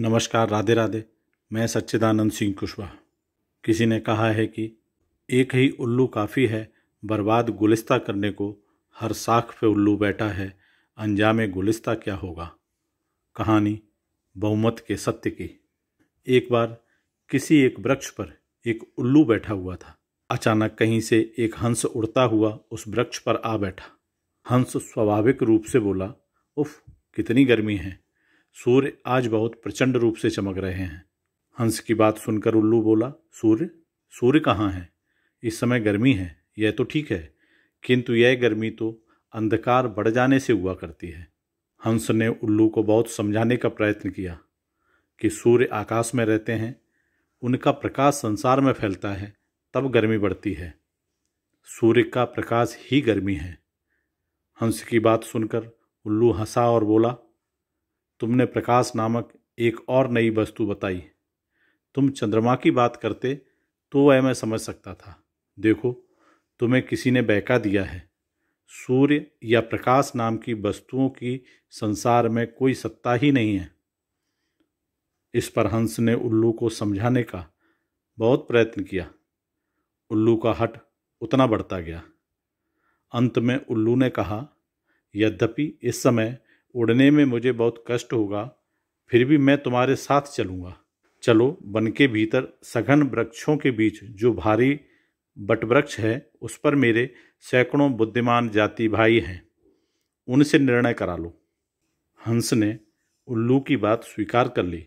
नमस्कार राधे राधे मैं सच्चिदानंद सिंह कुशवाहा किसी ने कहा है कि एक ही उल्लू काफ़ी है बर्बाद गुलिस्ता करने को हर साख पे उल्लू बैठा है अनजामे गुलिस्ता क्या होगा कहानी बहुमत के सत्य की एक बार किसी एक वृक्ष पर एक उल्लू बैठा हुआ था अचानक कहीं से एक हंस उड़ता हुआ उस वृक्ष पर आ बैठा हंस स्वाभाविक रूप से बोला उफ कितनी गर्मी है सूर्य आज बहुत प्रचंड रूप से चमक रहे हैं हंस की बात सुनकर उल्लू बोला सूर्य सूर्य कहाँ है इस समय गर्मी है यह तो ठीक है किंतु यह गर्मी तो अंधकार बढ़ जाने से हुआ करती है हंस ने उल्लू को बहुत समझाने का प्रयत्न किया कि सूर्य आकाश में रहते हैं उनका प्रकाश संसार में फैलता है तब गर्मी बढ़ती है सूर्य का प्रकाश ही गर्मी है हंस की बात सुनकर उल्लू हंसा और बोला तुमने प्रकाश नामक एक और नई वस्तु बताई तुम चंद्रमा की बात करते तो वह मैं समझ सकता था देखो तुम्हें किसी ने बहका दिया है सूर्य या प्रकाश नाम की वस्तुओं की संसार में कोई सत्ता ही नहीं है इस पर हंस ने उल्लू को समझाने का बहुत प्रयत्न किया उल्लू का हट उतना बढ़ता गया अंत में उल्लू ने कहा यद्यपि इस समय उड़ने में मुझे बहुत कष्ट होगा फिर भी मैं तुम्हारे साथ चलूँगा चलो वन के भीतर सघन वृक्षों के बीच जो भारी बटवृक्ष है उस पर मेरे सैकड़ों बुद्धिमान जाति भाई हैं उनसे निर्णय करा लो हंस ने उल्लू की बात स्वीकार कर ली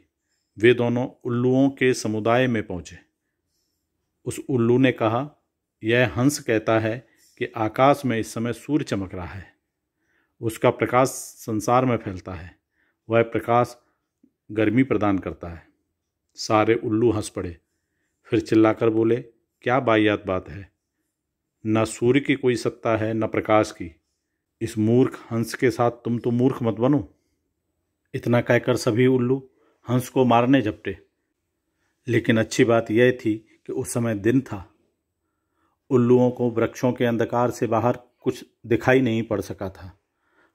वे दोनों उल्लुओं के समुदाय में पहुँचे उस उल्लू ने कहा यह हंस कहता है कि आकाश में इस समय सूर्य चमक रहा है उसका प्रकाश संसार में फैलता है वह प्रकाश गर्मी प्रदान करता है सारे उल्लू हंस पड़े फिर चिल्लाकर बोले क्या बाइयात बात है न सूर्य की कोई सत्ता है न प्रकाश की इस मूर्ख हंस के साथ तुम तो मूर्ख मत बनो इतना कहकर सभी उल्लू हंस को मारने झपटे लेकिन अच्छी बात यह थी कि उस समय दिन था उल्लुओं को वृक्षों के अंधकार से बाहर कुछ दिखाई नहीं पड़ सका था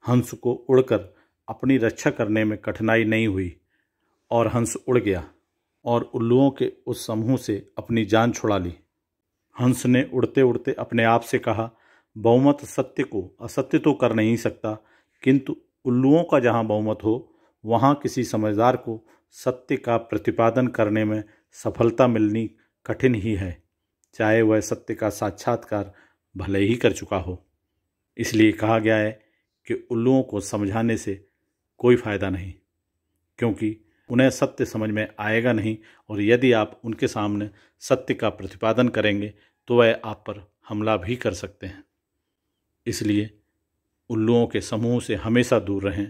हंस को उड़कर अपनी रक्षा करने में कठिनाई नहीं हुई और हंस उड़ गया और उल्लुओं के उस समूह से अपनी जान छुड़ा ली हंस ने उड़ते उड़ते अपने आप से कहा बहुमत सत्य को असत्य तो कर नहीं सकता किंतु उल्लुओं का जहाँ बहुमत हो वहाँ किसी समझदार को सत्य का प्रतिपादन करने में सफलता मिलनी कठिन ही है चाहे वह सत्य का साक्षात्कार भले ही कर चुका हो इसलिए कहा गया है कि उल्लुओं को समझाने से कोई फ़ायदा नहीं क्योंकि उन्हें सत्य समझ में आएगा नहीं और यदि आप उनके सामने सत्य का प्रतिपादन करेंगे तो वह आप पर हमला भी कर सकते हैं इसलिए उल्लुओं के समूह से हमेशा दूर रहें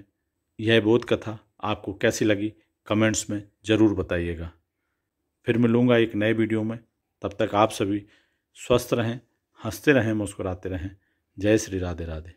यह बोध कथा आपको कैसी लगी कमेंट्स में ज़रूर बताइएगा फिर मिलूँगा एक नए वीडियो में तब तक आप सभी स्वस्थ रहें हंसते रहें मुस्कुराते रहें जय श्री राधे राधे